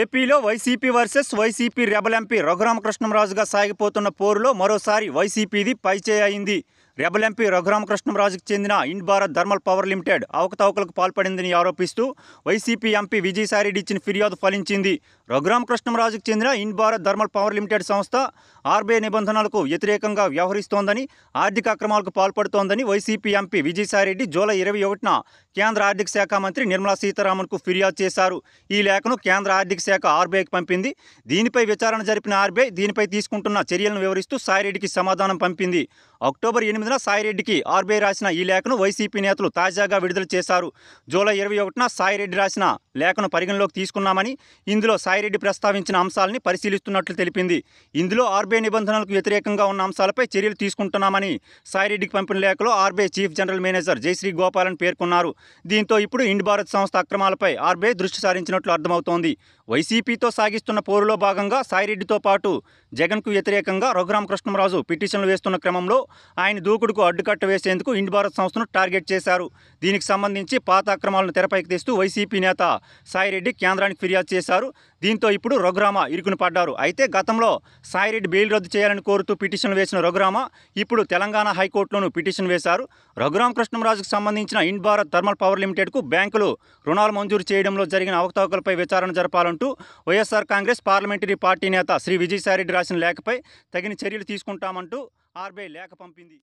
ఏపీలో YCP versus YCP rebel MP రఘురామకృష్ణంరాజుగా సాగిపోతున్న పోరులో మరోసారి వైసీపీది పైచే అయింది రెబల్ ఎంపీ రఘురామకృష్ణంరాజుకు చెందిన Ind Bharat thermal power limited అవకతవకలకు పాల్పడిందని ఆరోపిస్తూ వైసీపీ ఎంపీ విజయసాయిరెడ్డి ఇచ్చిన ఫిర్యాదు ఫలించింది రఘురామకృష్ణంరాజుకు చెందిన Ind Bharat thermal power limited సంస్థ ఆర్బీఐ నిబంధనలకు వ్యతిరేకంగా వ్యవహరిస్తోందని ఆర్థిక అక్రమాలకు పాల్పడుతోందని వైసీపీ ఎంపీ విజయసాయిరెడ్డి జూలై ఇరవై ఒకటిన కేంద్ర ఆర్థిక శాఖ మంత్రి నిర్మలా సీతారామన్కు ఫిర్యాదు చేశారు ఈ లేఖను కేంద్ర ఆర్థిక శాఖ ఆర్బీఐకి పంపింది దీనిపై విచారణ జరిపిన ఆర్బీఐ దీనిపై తీసుకుంటున్న చర్యలను వివరిస్తూ సాయిరెడ్డికి సమాధానం పంపింది అక్టోబర్ ఎనిమిది చెందిన సాయిరెడ్డికి ఆర్బీఐ రాసిన ఈ లేఖను వైసీపీ నేతలు తాజాగా విడుదల చేశారు జూలై ఇరవై ఒకటిన సాయిరెడ్డి రాసిన లేఖను పరిగణలోకి తీసుకున్నామని ఇందులో సాయిరెడ్డి ప్రస్తావించిన అంశాలని పరిశీలిస్తున్నట్లు తెలిపింది ఇందులో ఆర్బీఐ నిబంధనలకు వ్యతిరేకంగా ఉన్న అంశాలపై చర్యలు తీసుకుంటున్నామని సాయిరెడ్డికి పంపిన లేఖలో RBI chief general manager Jayashree Gopalan పేర్కొన్నారు దీంతో ఇప్పుడు ఇండ్ భారత్ సంస్థ అక్రమాలపై ఆర్బీఐ దృష్టి సారించినట్లు అర్థమవుతోంది వైసీపీతో సాగిస్తున్న పోరులో భాగంగా సాయిరెడ్డితో పాటు జగన్కు వ్యతిరేకంగా కృష్ణరాజు పిటిషన్లు వేస్తున్న క్రమంలో ఆయన దూకుడుకు అడ్డుకట్ట వేసేందుకు ఇండి భారత్ సంస్థను టార్గెట్ చేశారు దీనికి సంబంధించి పాత అక్రమాలను తెరపైకి తీస్తూ వైసీపీ నేత సాయిరెడ్డి కేంద్రానికి ఫిర్యాదు చేశారు దీంతో ఇప్పుడు రఘురామ ఇరుకును పడ్డారు అయితే గతంలో సాయిరెడ్డి బెయిల్ రద్దు చేయాలని కోరుతూ పిటిషన్ వేసిన రఘురామ ఇప్పుడు తెలంగాణ హైకోర్టులోనూ పిటిషన్ వేశారు రఘురామ కృష్ణంరాజుకు సంబంధించిన ఇండ్ భారత్ థర్మల్ పవర్ లిమిటెడ్కు బ్యాంకులు రుణాలు మంజూరు చేయడంలో జరిగిన అవకతవకలపై విచారణ జరపాలంటూ వైఎస్ఆర్ కాంగ్రెస్ పార్లమెంటరీ పార్టీ నేత శ్రీ విజయసాయిరెడ్డి రాసిన లేఖపై తగిన చర్యలు తీసుకుంటామంటూ ఆర్బీఐ లేఖ పంపింది